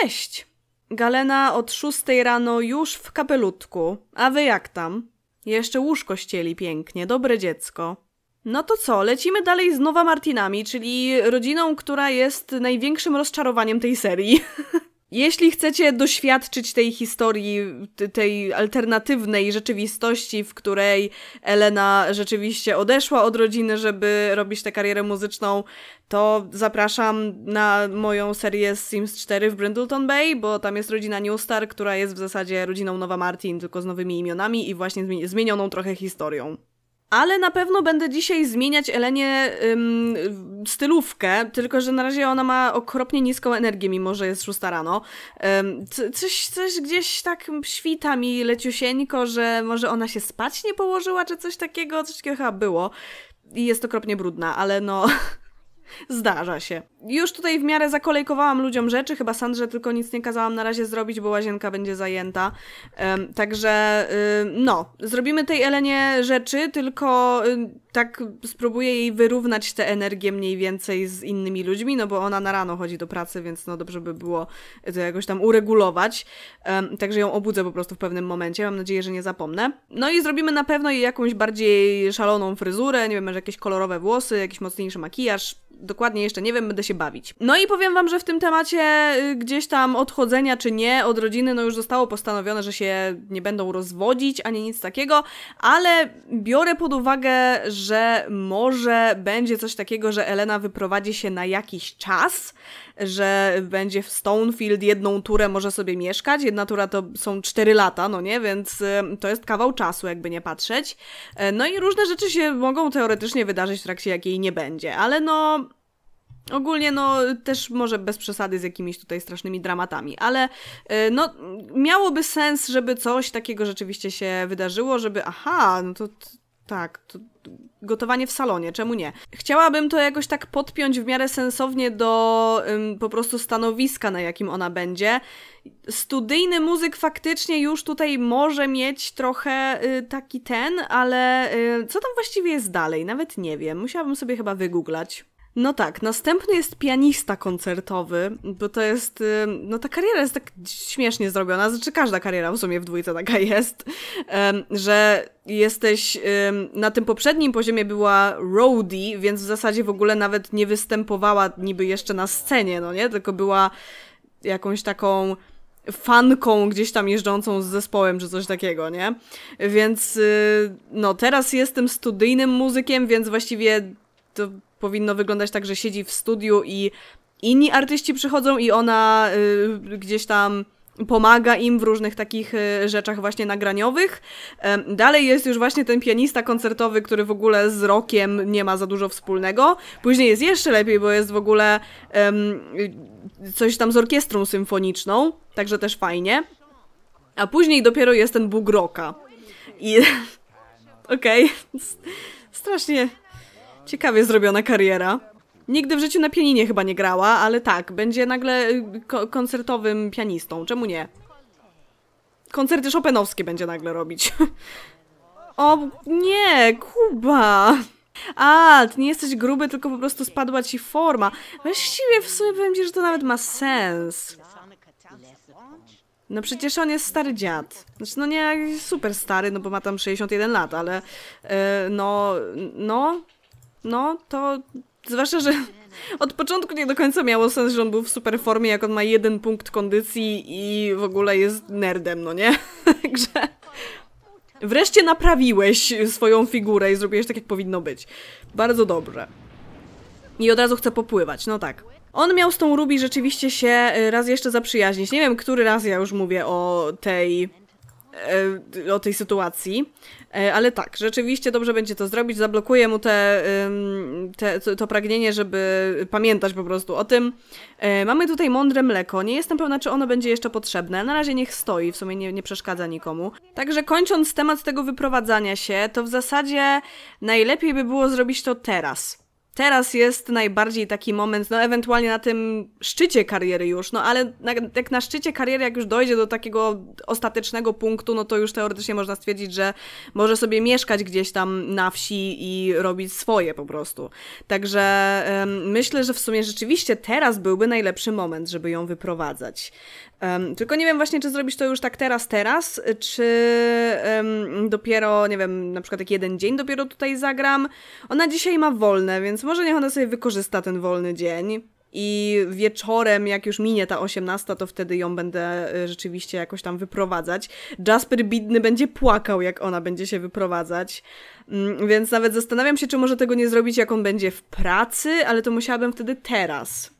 Cześć! Galena od szóstej rano już w kapelutku. A wy jak tam? Jeszcze łóżko ścieli pięknie, dobre dziecko. No to co, lecimy dalej z Nowa Martinami, czyli rodziną, która jest największym rozczarowaniem tej serii. Jeśli chcecie doświadczyć tej historii, tej alternatywnej rzeczywistości, w której Elena rzeczywiście odeszła od rodziny, żeby robić tę karierę muzyczną, to zapraszam na moją serię z Sims 4 w Brindleton Bay, bo tam jest rodzina Newstar, która jest w zasadzie rodziną Nowa Martin, tylko z nowymi imionami i właśnie zmienioną trochę historią. Ale na pewno będę dzisiaj zmieniać Elenie ym, stylówkę, tylko że na razie ona ma okropnie niską energię, mimo że jest szósta rano. Ym, coś, coś gdzieś tak świta mi leciusieńko, że może ona się spać nie położyła, czy coś takiego, coś takiego chyba było. I jest okropnie brudna, ale no... zdarza się już tutaj w miarę zakolejkowałam ludziom rzeczy, chyba Sandrze tylko nic nie kazałam na razie zrobić, bo łazienka będzie zajęta. Um, także y, no, zrobimy tej Elenie rzeczy, tylko y, tak spróbuję jej wyrównać tę energię mniej więcej z innymi ludźmi, no bo ona na rano chodzi do pracy, więc no dobrze by było to jakoś tam uregulować. Um, także ją obudzę po prostu w pewnym momencie, mam nadzieję, że nie zapomnę. No i zrobimy na pewno jej jakąś bardziej szaloną fryzurę, nie wiem, może jakieś kolorowe włosy, jakiś mocniejszy makijaż. Dokładnie jeszcze nie wiem, będę się się bawić. No i powiem wam, że w tym temacie y, gdzieś tam odchodzenia czy nie od rodziny, no już zostało postanowione, że się nie będą rozwodzić ani nic takiego, ale biorę pod uwagę, że może będzie coś takiego, że Elena wyprowadzi się na jakiś czas, że będzie w Stonefield jedną turę może sobie mieszkać. Jedna tura to są 4 lata, no nie, więc y, to jest kawał czasu, jakby nie patrzeć. Y, no i różne rzeczy się mogą teoretycznie wydarzyć w trakcie jakiej nie będzie, ale no Ogólnie, no, też może bez przesady z jakimiś tutaj strasznymi dramatami, ale y, no, miałoby sens, żeby coś takiego rzeczywiście się wydarzyło, żeby aha, no to tak, to gotowanie w salonie, czemu nie? Chciałabym to jakoś tak podpiąć w miarę sensownie do ym, po prostu stanowiska, na jakim ona będzie. Studyjny muzyk faktycznie już tutaj może mieć trochę y, taki ten, ale y, co tam właściwie jest dalej? Nawet nie wiem. Musiałabym sobie chyba wygooglać. No tak, następny jest pianista koncertowy, bo to jest, y, no ta kariera jest tak śmiesznie zrobiona, znaczy każda kariera w sumie w dwójce taka jest, że jesteś, na tym poprzednim poziomie była roadie, więc w zasadzie w ogóle nawet nie występowała niby jeszcze na scenie, no nie, tylko była jakąś taką fanką gdzieś tam jeżdżącą z zespołem, czy coś takiego, nie? Więc y, no teraz jestem studyjnym muzykiem, więc właściwie to powinno wyglądać tak, że siedzi w studiu i inni artyści przychodzą i ona y, gdzieś tam pomaga im w różnych takich y, rzeczach właśnie nagraniowych. Dalej jest już właśnie ten pianista koncertowy, który w ogóle z rokiem nie ma za dużo wspólnego. Później jest jeszcze lepiej, bo jest w ogóle um, coś tam z orkiestrą symfoniczną, także też fajnie. A później dopiero jest ten Bóg Roka. I... Okej. Okay. Strasznie Ciekawie zrobiona kariera. Nigdy w życiu na pianinie chyba nie grała, ale tak, będzie nagle y, ko koncertowym pianistą. Czemu nie? Koncerty Chopinowskie będzie nagle robić. o, nie, Kuba! A, ty nie jesteś gruby, tylko po prostu spadła ci forma. Właściwie w sumie powiem ci, że to nawet ma sens. No przecież on jest stary dziad. Znaczy, no nie super stary, no bo ma tam 61 lat, ale yy, no, no, no to zwłaszcza, że od początku nie do końca miało sens, że on był w super formie, jak on ma jeden punkt kondycji i w ogóle jest nerdem, no nie? Także wreszcie naprawiłeś swoją figurę i zrobiłeś tak, jak powinno być. Bardzo dobrze. I od razu chce popływać, no tak. On miał z tą Ruby rzeczywiście się y, raz jeszcze zaprzyjaźnić. Nie wiem, który raz ja już mówię o tej E, o tej sytuacji. E, ale tak, rzeczywiście dobrze będzie to zrobić. Zablokuję mu te, te, to pragnienie, żeby pamiętać po prostu o tym. E, mamy tutaj mądre mleko. Nie jestem pewna, czy ono będzie jeszcze potrzebne. Na razie niech stoi, w sumie nie, nie przeszkadza nikomu. Także kończąc temat tego wyprowadzania się, to w zasadzie najlepiej by było zrobić to teraz teraz jest najbardziej taki moment, no ewentualnie na tym szczycie kariery już, no ale na, jak na szczycie kariery, jak już dojdzie do takiego ostatecznego punktu, no to już teoretycznie można stwierdzić, że może sobie mieszkać gdzieś tam na wsi i robić swoje po prostu. Także um, myślę, że w sumie rzeczywiście teraz byłby najlepszy moment, żeby ją wyprowadzać. Um, tylko nie wiem właśnie, czy zrobisz to już tak teraz, teraz, czy um, dopiero, nie wiem, na przykład jak jeden dzień dopiero tutaj zagram. Ona dzisiaj ma wolne, więc może niech ona sobie wykorzysta ten wolny dzień. I wieczorem, jak już minie ta 18, to wtedy ją będę y, rzeczywiście jakoś tam wyprowadzać. Jasper Bidny będzie płakał, jak ona będzie się wyprowadzać. Mm, więc nawet zastanawiam się, czy może tego nie zrobić, jak on będzie w pracy, ale to musiałabym wtedy teraz.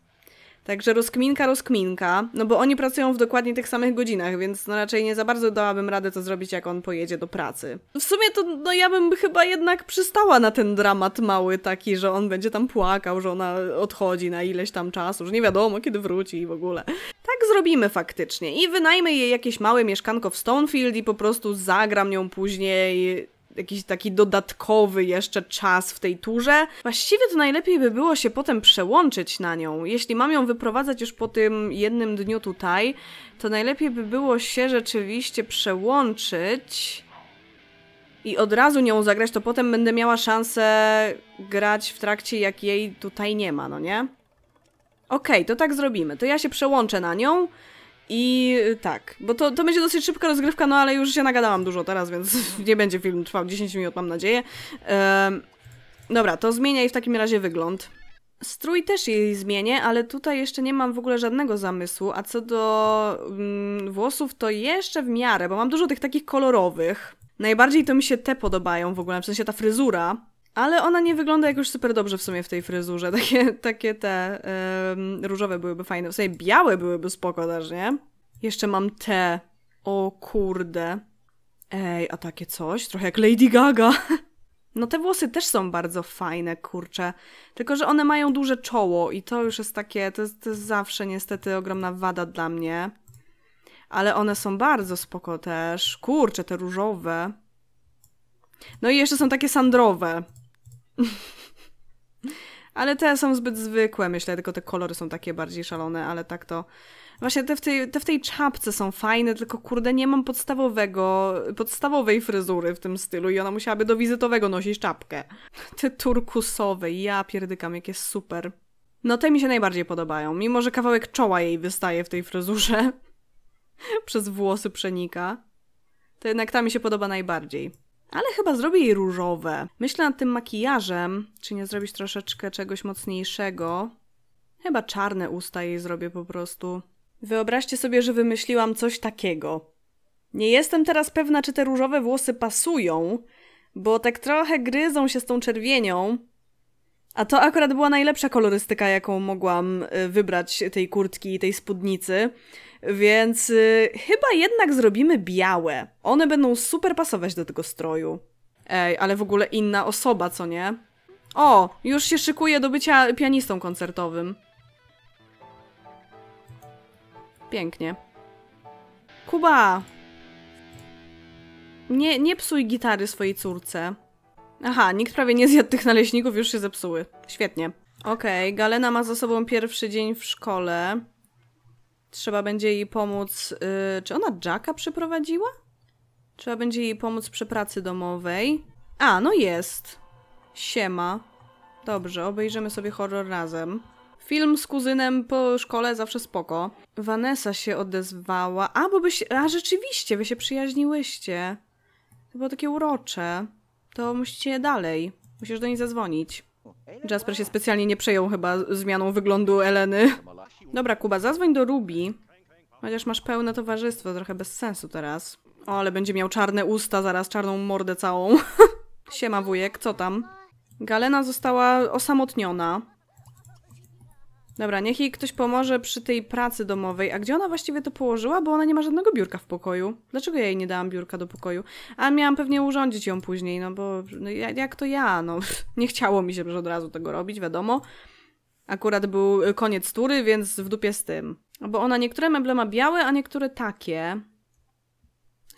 Także rozkminka, rozkminka, no bo oni pracują w dokładnie tych samych godzinach, więc no raczej nie za bardzo dałabym radę to zrobić, jak on pojedzie do pracy. W sumie to no ja bym chyba jednak przystała na ten dramat mały taki, że on będzie tam płakał, że ona odchodzi na ileś tam czasu, że nie wiadomo kiedy wróci i w ogóle. Tak zrobimy faktycznie i wynajmę jej jakieś małe mieszkanko w Stonefield i po prostu zagram nią później jakiś taki dodatkowy jeszcze czas w tej turze. Właściwie to najlepiej by było się potem przełączyć na nią. Jeśli mam ją wyprowadzać już po tym jednym dniu tutaj, to najlepiej by było się rzeczywiście przełączyć i od razu nią zagrać, to potem będę miała szansę grać w trakcie, jak jej tutaj nie ma, no nie? Okej, okay, to tak zrobimy. To ja się przełączę na nią. I y, tak, bo to, to będzie dosyć szybka rozgrywka, no ale już się nagadałam dużo teraz, więc nie będzie film trwał 10 minut, mam nadzieję. dobra, to zmieniaj w takim razie wygląd. Strój też jej zmienię, ale tutaj jeszcze nie mam w ogóle żadnego zamysłu, a co do mm, włosów to jeszcze w miarę, bo mam dużo tych takich kolorowych. Najbardziej to mi się te podobają w ogóle, w sensie ta fryzura, ale ona nie wygląda jakoś super dobrze w sumie w tej fryzurze. Takie, takie te um, różowe byłyby fajne. W sumie białe byłyby spoko też, nie? Jeszcze mam te. O kurde. Ej, a takie coś? Trochę jak Lady Gaga. No te włosy też są bardzo fajne, kurcze. Tylko, że one mają duże czoło i to już jest takie, to jest, to jest zawsze niestety ogromna wada dla mnie. Ale one są bardzo spoko też. Kurcze, te różowe. No i jeszcze są takie sandrowe ale te są zbyt zwykłe, myślę, tylko te kolory są takie bardziej szalone, ale tak to... Właśnie te w, tej, te w tej czapce są fajne, tylko kurde, nie mam podstawowego, podstawowej fryzury w tym stylu i ona musiałaby do wizytowego nosić czapkę. Te turkusowe, ja pierdykam, jakie super. No te mi się najbardziej podobają, mimo że kawałek czoła jej wystaje w tej fryzurze. Przez włosy przenika. To jednak ta mi się podoba najbardziej ale chyba zrobię jej różowe. Myślę nad tym makijażem, czy nie zrobić troszeczkę czegoś mocniejszego. Chyba czarne usta jej zrobię po prostu. Wyobraźcie sobie, że wymyśliłam coś takiego. Nie jestem teraz pewna, czy te różowe włosy pasują, bo tak trochę gryzą się z tą czerwienią. A to akurat była najlepsza kolorystyka, jaką mogłam y, wybrać tej kurtki i tej spódnicy. Więc y, chyba jednak zrobimy białe. One będą super pasować do tego stroju. Ej, ale w ogóle inna osoba, co nie? O, już się szykuje do bycia pianistą koncertowym. Pięknie. Kuba! Nie, nie psuj gitary swojej córce. Aha, nikt prawie nie zjadł tych naleśników, już się zepsuły. Świetnie. Okej, okay, Galena ma za sobą pierwszy dzień w szkole. Trzeba będzie jej pomóc. Yy, czy ona Jacka przeprowadziła? Trzeba będzie jej pomóc przy pracy domowej. A, no jest. Siema. Dobrze, obejrzymy sobie horror razem. Film z kuzynem po szkole zawsze spoko. Vanessa się odezwała. A, bo byś... A, rzeczywiście, wy się przyjaźniłyście. To było takie urocze. To musicie dalej. Musisz do niej zadzwonić. Jasper się specjalnie nie przejął chyba zmianą wyglądu Eleny. Dobra, Kuba, zadzwoń do Ruby. Chociaż masz pełne towarzystwo, trochę bez sensu teraz. O, ale będzie miał czarne usta zaraz, czarną mordę całą. Siema wujek, co tam? Galena została osamotniona. Dobra, niech jej ktoś pomoże przy tej pracy domowej. A gdzie ona właściwie to położyła? Bo ona nie ma żadnego biurka w pokoju. Dlaczego ja jej nie dałam biurka do pokoju? A miałam pewnie urządzić ją później, no bo no jak to ja? No, nie chciało mi się od razu tego robić, wiadomo. Akurat był y, koniec tury, więc w dupie z tym. No bo ona niektóre meble ma białe, a niektóre takie.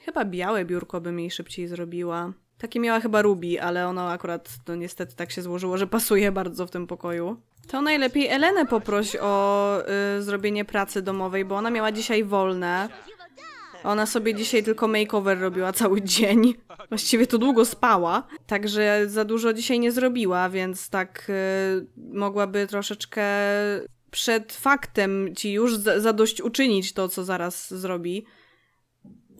Chyba białe biurko by mi szybciej zrobiła. Takie miała chyba Ruby, ale ono akurat no niestety tak się złożyło, że pasuje bardzo w tym pokoju. To najlepiej Elenę poproś o y, zrobienie pracy domowej, bo ona miała dzisiaj wolne. Ona sobie dzisiaj tylko makeover robiła cały dzień. Właściwie to długo spała, także za dużo dzisiaj nie zrobiła, więc tak y, mogłaby troszeczkę przed faktem ci już zadość uczynić to, co zaraz zrobi.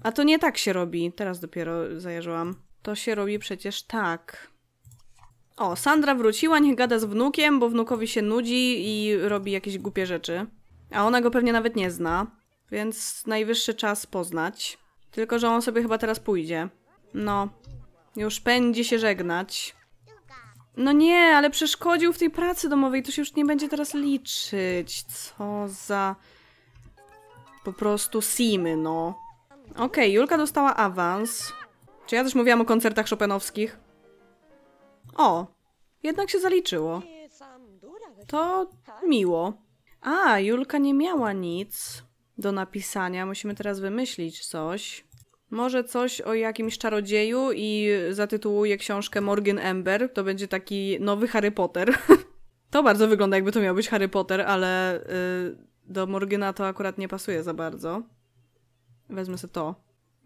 A to nie tak się robi. Teraz dopiero zajarzyłam. To się robi przecież tak. O, Sandra wróciła, niech gada z wnukiem, bo wnukowi się nudzi i robi jakieś głupie rzeczy. A ona go pewnie nawet nie zna, więc najwyższy czas poznać. Tylko, że on sobie chyba teraz pójdzie. No, już pędzi się żegnać. No nie, ale przeszkodził w tej pracy domowej, to się już nie będzie teraz liczyć. Co za... Po prostu simy, no. Okej, okay, Julka dostała awans. Czy ja też mówiłam o koncertach Chopinowskich? O, jednak się zaliczyło. To miło. A, Julka nie miała nic do napisania. Musimy teraz wymyślić coś. Może coś o jakimś czarodzieju i zatytułuję książkę Morgan Ember. To będzie taki nowy Harry Potter. to bardzo wygląda jakby to miał być Harry Potter, ale yy, do Morgana to akurat nie pasuje za bardzo. Wezmę sobie to.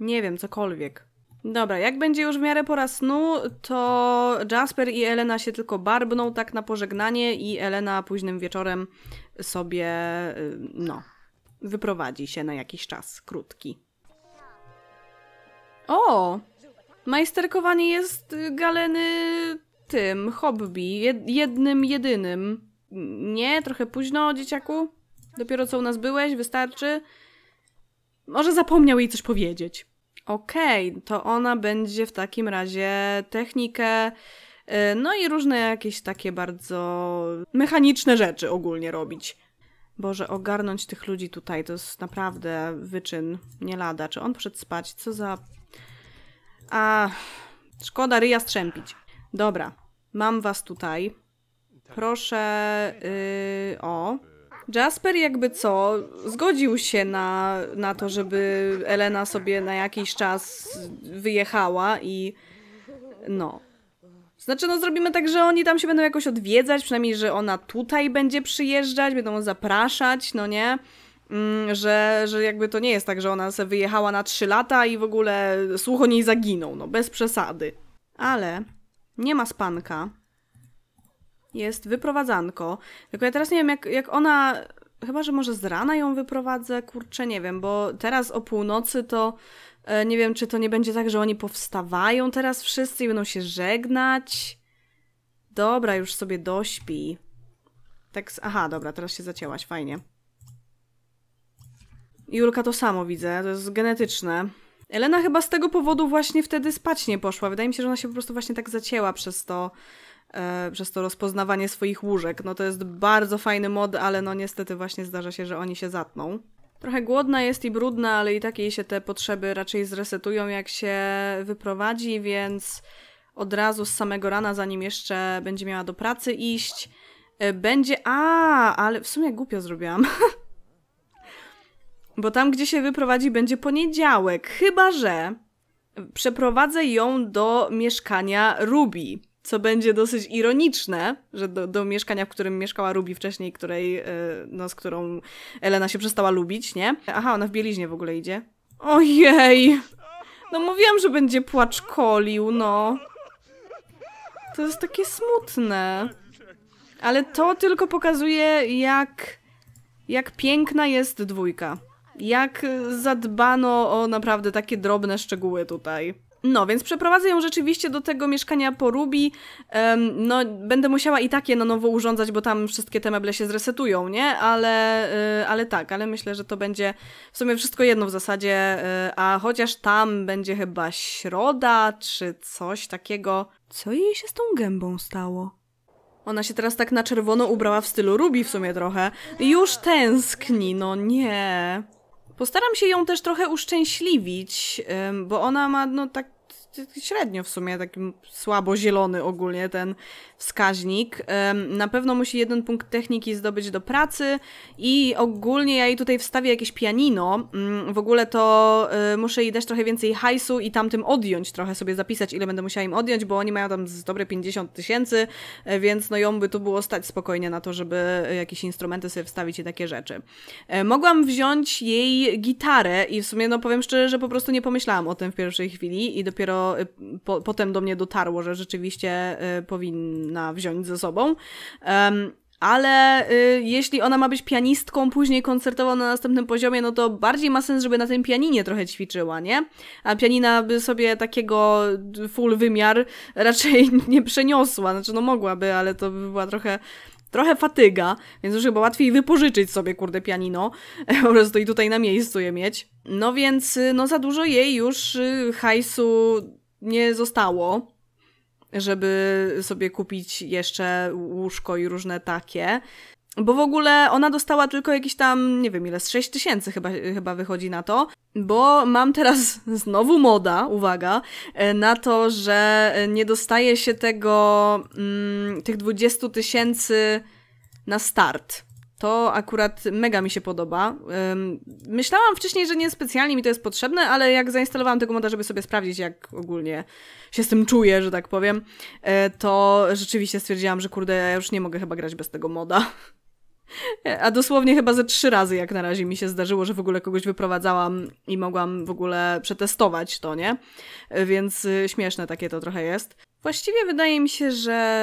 Nie wiem, cokolwiek. Dobra, jak będzie już w miarę pora snu, to Jasper i Elena się tylko barbną tak na pożegnanie i Elena późnym wieczorem sobie, y, no, wyprowadzi się na jakiś czas krótki. O! Majsterkowanie jest y, galeny tym, hobby, jednym, jedynym. Nie, trochę późno, dzieciaku. Dopiero co u nas byłeś, wystarczy. Może zapomniał jej coś powiedzieć. Okej, okay, to ona będzie w takim razie technikę, y, no i różne jakieś takie bardzo mechaniczne rzeczy ogólnie robić. Boże, ogarnąć tych ludzi tutaj to jest naprawdę wyczyn nie lada. Czy on przed spać? Co za. A, szkoda ryja strzępić. Dobra, mam was tutaj. Proszę. Yy, o. Jasper jakby co, zgodził się na, na to, żeby Elena sobie na jakiś czas wyjechała i no. Znaczy, no zrobimy tak, że oni tam się będą jakoś odwiedzać, przynajmniej, że ona tutaj będzie przyjeżdżać, będą zapraszać, no nie? Mm, że, że jakby to nie jest tak, że ona sobie wyjechała na trzy lata i w ogóle słuch o niej zaginął, no bez przesady. Ale nie ma spanka, jest wyprowadzanko. Tylko ja teraz nie wiem, jak, jak ona. Chyba, że może z rana ją wyprowadzę, kurczę, nie wiem, bo teraz o północy to e, nie wiem, czy to nie będzie tak, że oni powstawają teraz wszyscy i będą się żegnać. Dobra, już sobie dośpi. Tak, aha, dobra, teraz się zacięłaś, fajnie. Julka to samo widzę, to jest genetyczne. Elena chyba z tego powodu właśnie wtedy spać nie poszła. Wydaje mi się, że ona się po prostu właśnie tak zacięła przez to, E, przez to rozpoznawanie swoich łóżek. No to jest bardzo fajny mod, ale no niestety właśnie zdarza się, że oni się zatną. Trochę głodna jest i brudna, ale i tak jej się te potrzeby raczej zresetują, jak się wyprowadzi, więc od razu z samego rana, zanim jeszcze będzie miała do pracy iść, e, będzie. A, ale w sumie głupio zrobiłam. Bo tam, gdzie się wyprowadzi, będzie poniedziałek. Chyba, że przeprowadzę ją do mieszkania Ruby co będzie dosyć ironiczne, że do, do mieszkania, w którym mieszkała Ruby wcześniej, której, e, no, z którą Elena się przestała lubić, nie? Aha, ona w bieliźnie w ogóle idzie. Ojej! No mówiłam, że będzie płacz kolił, no. To jest takie smutne. Ale to tylko pokazuje, jak, jak piękna jest dwójka. Jak zadbano o naprawdę takie drobne szczegóły tutaj. No, więc przeprowadzę ją rzeczywiście do tego mieszkania po Rubi. Um, no, będę musiała i takie na nowo urządzać, bo tam wszystkie te meble się zresetują, nie? Ale, y, ale tak, ale myślę, że to będzie w sumie wszystko jedno w zasadzie. Y, a chociaż tam będzie chyba środa czy coś takiego. Co jej się z tą gębą stało? Ona się teraz tak na czerwono ubrała w stylu Rubi w sumie trochę. Już tęskni, no nie. Postaram się ją też trochę uszczęśliwić, bo ona ma no tak średnio w sumie, taki słabo zielony ogólnie ten wskaźnik. Na pewno musi jeden punkt techniki zdobyć do pracy i ogólnie ja jej tutaj wstawię jakieś pianino. Mm, w ogóle to e, muszę jej dać trochę więcej hajsu i tamtym odjąć trochę sobie zapisać, ile będę musiała im odjąć, bo oni mają tam dobre 50 tysięcy, e, więc no ją by tu było stać spokojnie na to, żeby jakieś instrumenty sobie wstawić i takie rzeczy. E, mogłam wziąć jej gitarę i w sumie no powiem szczerze, że po prostu nie pomyślałam o tym w pierwszej chwili i dopiero po, potem do mnie dotarło, że rzeczywiście y, powinna wziąć ze sobą. Um, ale y, jeśli ona ma być pianistką, później koncertową na następnym poziomie, no to bardziej ma sens, żeby na tym pianinie trochę ćwiczyła, nie? A pianina by sobie takiego full wymiar raczej nie przeniosła. Znaczy, no mogłaby, ale to by była trochę trochę fatyga, więc już chyba łatwiej wypożyczyć sobie, kurde, pianino, po prostu i tutaj na miejscu je mieć. No więc y, no za dużo jej już y, hajsu nie zostało, żeby sobie kupić jeszcze łóżko i różne takie. Bo w ogóle ona dostała tylko jakieś tam, nie wiem ile, z 6 tysięcy chyba, chyba wychodzi na to, bo mam teraz znowu moda, uwaga, e, na to, że nie dostaje się tego, mm, tych 20 tysięcy na start. To akurat mega mi się podoba. Myślałam wcześniej, że niespecjalnie mi to jest potrzebne, ale jak zainstalowałam tego moda, żeby sobie sprawdzić, jak ogólnie się z tym czuję, że tak powiem, e, to rzeczywiście stwierdziłam, że kurde, ja już nie mogę chyba grać bez tego moda. A dosłownie chyba ze trzy razy jak na razie mi się zdarzyło, że w ogóle kogoś wyprowadzałam i mogłam w ogóle przetestować to, nie? E, więc e, śmieszne takie to trochę jest. Właściwie wydaje mi się, że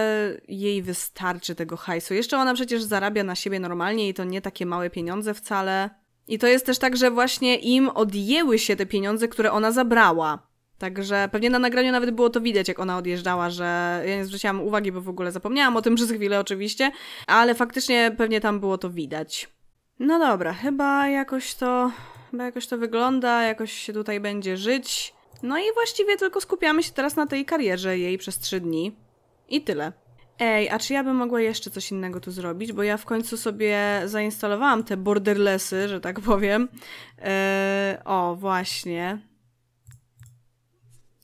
jej wystarczy tego hajsu. Jeszcze ona przecież zarabia na siebie normalnie i to nie takie małe pieniądze wcale. I to jest też tak, że właśnie im odjęły się te pieniądze, które ona zabrała. Także pewnie na nagraniu nawet było to widać, jak ona odjeżdżała, że ja nie zwróciłam uwagi, bo w ogóle zapomniałam o tym przez chwilę oczywiście, ale faktycznie pewnie tam było to widać. No dobra, chyba jakoś to, chyba jakoś to wygląda, jakoś się tutaj będzie żyć. No i właściwie tylko skupiamy się teraz na tej karierze jej przez trzy dni. I tyle. Ej, a czy ja bym mogła jeszcze coś innego tu zrobić? Bo ja w końcu sobie zainstalowałam te borderlessy, że tak powiem. E, o, właśnie.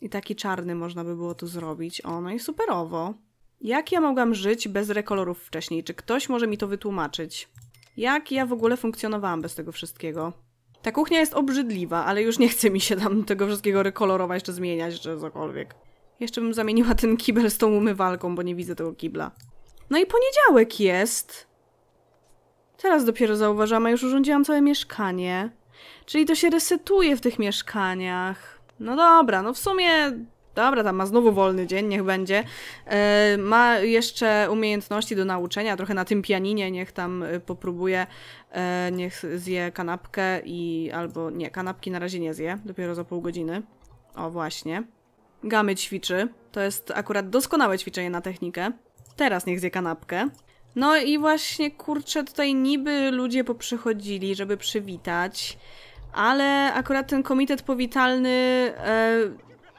I taki czarny można by było tu zrobić. O, no i superowo. Jak ja mogłam żyć bez rekolorów wcześniej? Czy ktoś może mi to wytłumaczyć? Jak ja w ogóle funkcjonowałam bez tego wszystkiego? Ta kuchnia jest obrzydliwa, ale już nie chce mi się tam tego wszystkiego rekolorować, czy zmieniać, czy cokolwiek. Jeszcze bym zamieniła ten kibel z tą umywalką, bo nie widzę tego kibla. No i poniedziałek jest. Teraz dopiero zauważam, a już urządziłam całe mieszkanie. Czyli to się resetuje w tych mieszkaniach. No dobra, no w sumie... Dobra, tam ma znowu wolny dzień, niech będzie. Yy, ma jeszcze umiejętności do nauczenia, trochę na tym pianinie, niech tam y, popróbuje E, niech zje kanapkę i albo nie, kanapki na razie nie zje, dopiero za pół godziny. O właśnie. Gamy ćwiczy. To jest akurat doskonałe ćwiczenie na technikę. Teraz niech zje kanapkę. No i właśnie kurczę, tutaj niby ludzie poprzychodzili, żeby przywitać, ale akurat ten komitet powitalny. E,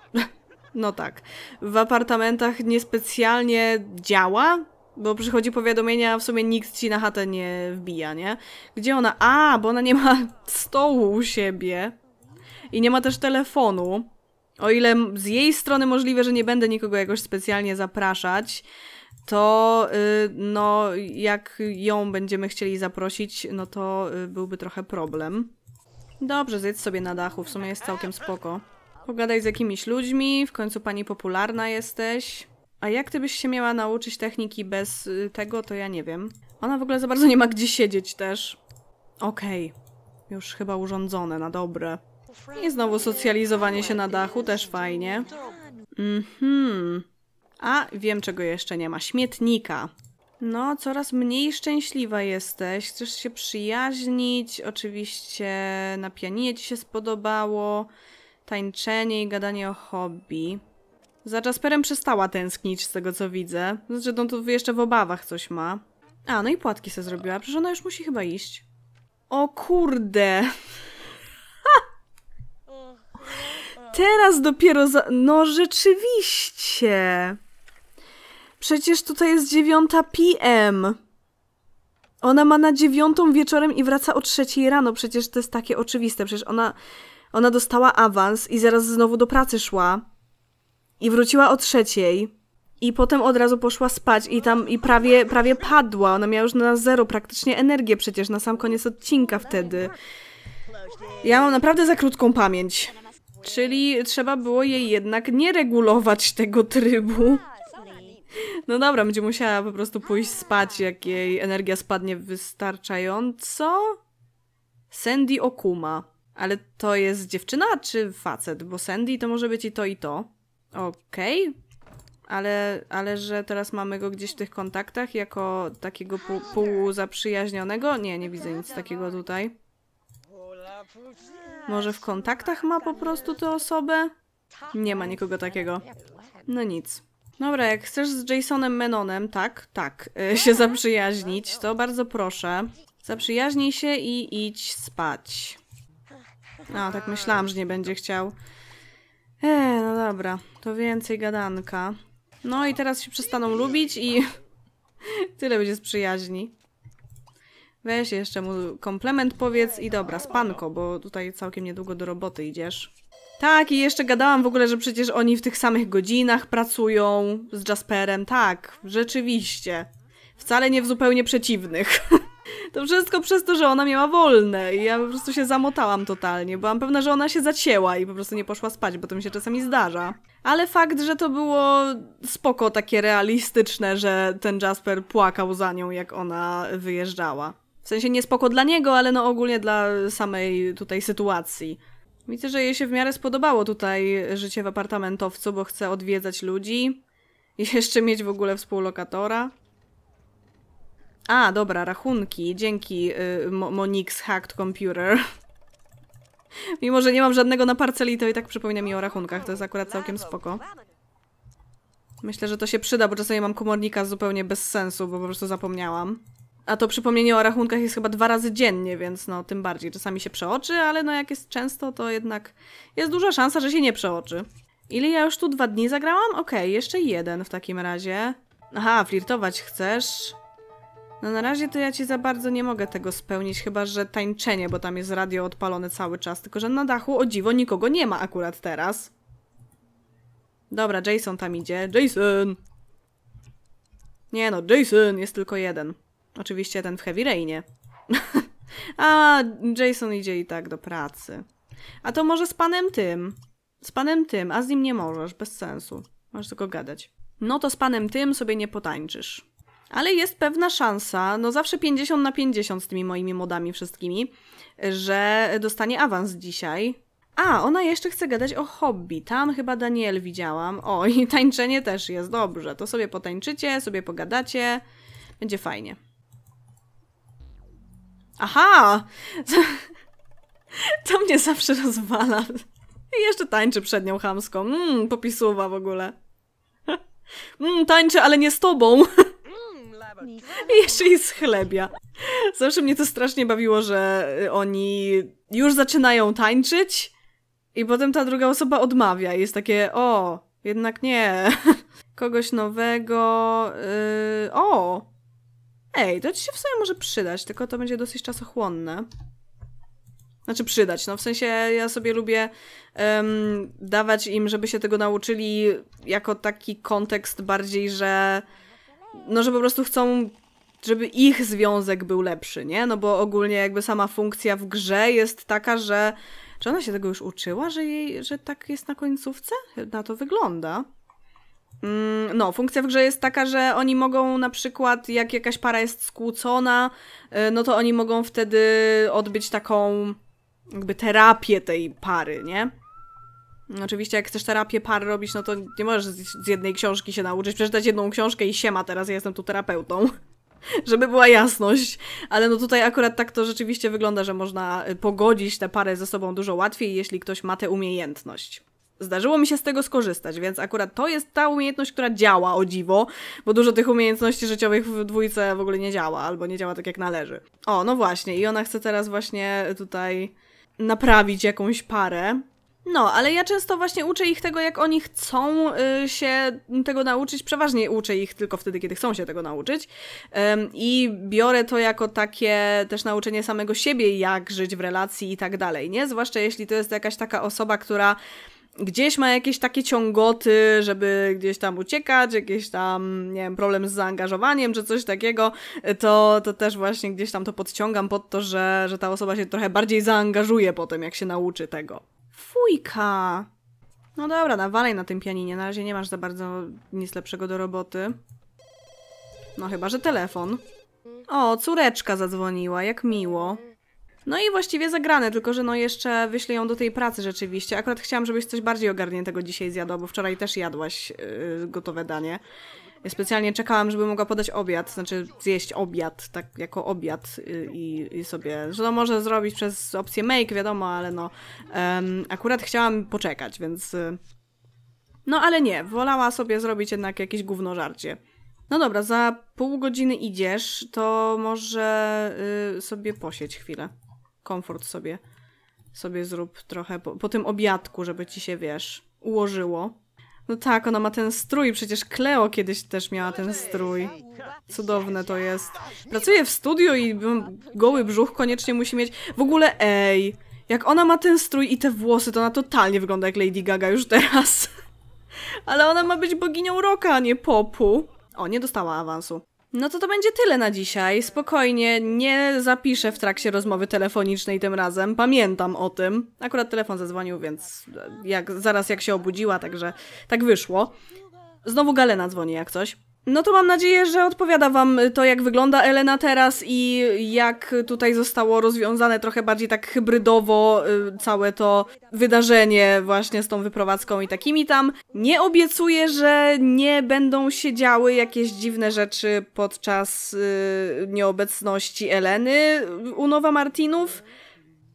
no tak, w apartamentach niespecjalnie działa, bo przychodzi powiadomienia, w sumie nikt ci na chatę nie wbija, nie? Gdzie ona? A, bo ona nie ma stołu u siebie. I nie ma też telefonu. O ile z jej strony możliwe, że nie będę nikogo jakoś specjalnie zapraszać, to yy, no, jak ją będziemy chcieli zaprosić, no to yy, byłby trochę problem. Dobrze, zjedz sobie na dachu, w sumie jest całkiem spoko. Pogadaj z jakimiś ludźmi, w końcu pani popularna jesteś. A jak ty byś się miała nauczyć techniki bez y, tego, to ja nie wiem. Ona w ogóle za bardzo nie ma gdzie siedzieć też. Okej. Okay. Już chyba urządzone, na dobre. I znowu socjalizowanie się na dachu, też fajnie. Mhm. A, wiem czego jeszcze nie ma. Śmietnika. No, coraz mniej szczęśliwa jesteś. Chcesz się przyjaźnić. Oczywiście na pianinie ci się spodobało. Tańczenie i gadanie o hobby. Za Jasperem przestała tęsknić z tego co widzę. Znaczy, no tu jeszcze w obawach coś ma. A, no i płatki se zrobiła. Przecież ona już musi chyba iść. O kurde! Teraz dopiero za... No rzeczywiście! Przecież tutaj jest 9 p.m. Ona ma na dziewiątą wieczorem i wraca o trzeciej rano. Przecież to jest takie oczywiste. Przecież ona, ona dostała awans i zaraz znowu do pracy szła i wróciła o trzeciej i potem od razu poszła spać i tam i prawie, prawie padła. Ona miała już na zero praktycznie energię przecież na sam koniec odcinka wtedy. Ja mam naprawdę za krótką pamięć. Czyli trzeba było jej jednak nie regulować tego trybu. No dobra, będzie musiała po prostu pójść spać, jak jej energia spadnie wystarczająco. Sandy Okuma. Ale to jest dziewczyna czy facet? Bo Sandy to może być i to i to. Okej. Okay. Ale, ale że teraz mamy go gdzieś w tych kontaktach jako takiego pół, zaprzyjaźnionego? Nie, nie widzę nic takiego tutaj. Może w kontaktach ma po prostu tę osobę? Nie ma nikogo takiego. No nic. Dobra, jak chcesz z Jasonem Menonem, tak, tak, y, się zaprzyjaźnić, to bardzo proszę. Zaprzyjaźnij się i idź spać. A, tak myślałam, że nie będzie chciał. Eee, no dobra, to więcej gadanka. No i teraz się przestaną lubić i tyle będzie z przyjaźni. Weź jeszcze mu komplement powiedz i dobra, spanko, bo tutaj całkiem niedługo do roboty idziesz. Tak, i jeszcze gadałam w ogóle, że przecież oni w tych samych godzinach pracują z Jasperem. Tak, rzeczywiście. Wcale nie w zupełnie przeciwnych. To wszystko przez to, że ona miała wolne i ja po prostu się zamotałam totalnie. Byłam pewna, że ona się zacięła i po prostu nie poszła spać, bo to mi się czasami zdarza. Ale fakt, że to było spoko takie realistyczne, że ten Jasper płakał za nią, jak ona wyjeżdżała. W sensie nie spoko dla niego, ale no ogólnie dla samej tutaj sytuacji. Widzę, że jej się w miarę spodobało tutaj życie w apartamentowcu, bo chce odwiedzać ludzi i jeszcze mieć w ogóle współlokatora. A, dobra, rachunki. Dzięki y, Mo Monix Hacked Computer. Mimo, że nie mam żadnego na parceli, to i tak przypomina mi o rachunkach. To jest akurat całkiem spoko. Myślę, że to się przyda, bo czasami mam komornika zupełnie bez sensu, bo po prostu zapomniałam. A to przypomnienie o rachunkach jest chyba dwa razy dziennie, więc no tym bardziej. Czasami się przeoczy, ale no jak jest często, to jednak jest duża szansa, że się nie przeoczy. Ile ja już tu dwa dni zagrałam? Okej, okay, jeszcze jeden w takim razie. Aha, flirtować chcesz? No na razie to ja ci za bardzo nie mogę tego spełnić, chyba że tańczenie, bo tam jest radio odpalone cały czas, tylko że na dachu o dziwo nikogo nie ma akurat teraz. Dobra, Jason tam idzie. Jason! Nie no, Jason jest tylko jeden. Oczywiście ten w Heavy Rainie. A, Jason idzie i tak do pracy. A to może z panem tym. Z panem tym, a z nim nie możesz, bez sensu. Masz tylko gadać. No to z panem tym sobie nie potańczysz ale jest pewna szansa, no zawsze 50 na 50 z tymi moimi modami wszystkimi, że dostanie awans dzisiaj. A, ona jeszcze chce gadać o hobby. Tam chyba Daniel widziałam. O, i tańczenie też jest. Dobrze, to sobie potańczycie, sobie pogadacie. Będzie fajnie. Aha! To mnie zawsze rozwala. I jeszcze tańczy przed nią chamską. Mmm, popisuwa w ogóle. Mmm, tańczy, ale nie z tobą. I jeszcze i chlebia. Zawsze mnie to strasznie bawiło, że y, oni już zaczynają tańczyć i potem ta druga osoba odmawia i jest takie, o, jednak nie. Kogoś nowego. Yy, o! Ej, to ci się w sumie może przydać, tylko to będzie dosyć czasochłonne. Znaczy przydać, no w sensie ja sobie lubię um, dawać im, żeby się tego nauczyli jako taki kontekst bardziej, że no, że po prostu chcą, żeby ich związek był lepszy, nie? No bo ogólnie jakby sama funkcja w grze jest taka, że czy ona się tego już uczyła, że, jej, że tak jest na końcówce? Na to wygląda. Mm, no, funkcja w grze jest taka, że oni mogą na przykład, jak jakaś para jest skłócona, y, no to oni mogą wtedy odbyć taką jakby terapię tej pary, nie? Oczywiście jak chcesz terapię par robić, no to nie możesz z jednej książki się nauczyć. Przeczytać jedną książkę i siema, teraz ja jestem tu terapeutą. Żeby była jasność. Ale no tutaj akurat tak to rzeczywiście wygląda, że można y, pogodzić te pary ze sobą dużo łatwiej, jeśli ktoś ma tę umiejętność. Zdarzyło mi się z tego skorzystać, więc akurat to jest ta umiejętność, która działa o dziwo, bo dużo tych umiejętności życiowych w dwójce w ogóle nie działa, albo nie działa tak jak należy. O, no właśnie, i ona chce teraz właśnie tutaj naprawić jakąś parę, no, ale ja często właśnie uczę ich tego, jak oni chcą y, się tego nauczyć. Przeważnie uczę ich tylko wtedy, kiedy chcą się tego nauczyć. I biorę to jako takie też nauczenie samego siebie, jak żyć w relacji i tak dalej, nie? Zwłaszcza jeśli to jest jakaś taka osoba, która gdzieś ma jakieś takie ciągoty, żeby gdzieś tam uciekać, jakiś tam, nie wiem, problem z zaangażowaniem czy coś takiego, to, to też właśnie gdzieś tam to podciągam pod to, że, że ta osoba się trochę bardziej zaangażuje potem, jak się nauczy tego dwójka. No dobra, nawalej na tym pianinie. Na razie nie masz za bardzo nic lepszego do roboty. No chyba, że telefon. O, córeczka zadzwoniła, jak miło. No i właściwie zagrane, tylko że no jeszcze wyślę ją do tej pracy rzeczywiście. Akurat chciałam, żebyś coś bardziej ogarniętego dzisiaj zjadła, bo wczoraj też jadłaś yy, gotowe danie. Ja specjalnie czekałam, żeby mogła podać obiad, znaczy zjeść obiad, tak jako obiad y, i, i sobie, że to może zrobić przez opcję make, wiadomo, ale no um, akurat chciałam poczekać, więc y, no ale nie, wolała sobie zrobić jednak jakieś gówno żarcie. No dobra, za pół godziny idziesz, to może y, sobie posiedź chwilę. Komfort sobie. Sobie zrób trochę po, po tym obiadku, żeby ci się, wiesz, ułożyło. No tak, ona ma ten strój, przecież Cleo kiedyś też miała ten strój. Cudowne to jest. Pracuje w studiu i goły brzuch koniecznie musi mieć. W ogóle ej, jak ona ma ten strój i te włosy, to ona totalnie wygląda jak Lady Gaga już teraz. Ale ona ma być boginią rocka, a nie popu. O, nie dostała awansu. No to to będzie tyle na dzisiaj. Spokojnie, nie zapiszę w trakcie rozmowy telefonicznej tym razem. Pamiętam o tym. Akurat telefon zadzwonił, więc e, jak, zaraz jak się obudziła, także tak wyszło. Znowu Galena dzwoni jak coś. No to mam nadzieję, że odpowiada Wam to, jak wygląda Elena teraz i jak tutaj zostało rozwiązane trochę bardziej tak hybrydowo y, całe to wydarzenie właśnie z tą wyprowadzką i takimi tam. Nie obiecuję, że nie będą się działy jakieś dziwne rzeczy podczas y, nieobecności Eleny u Nowa Martinów,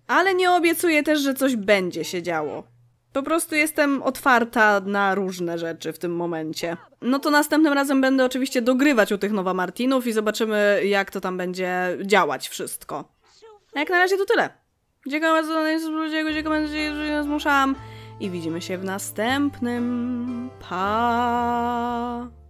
ale nie obiecuję też, że coś będzie się działo. Po prostu jestem otwarta na różne rzeczy w tym momencie. No to następnym razem będę oczywiście dogrywać u tych Nowa Martinów i zobaczymy, jak to tam będzie działać wszystko. A jak na razie to tyle. Dziękuję bardzo no za dziękuję, dziękuję, że zmuszałam. I widzimy się w następnym. Pa!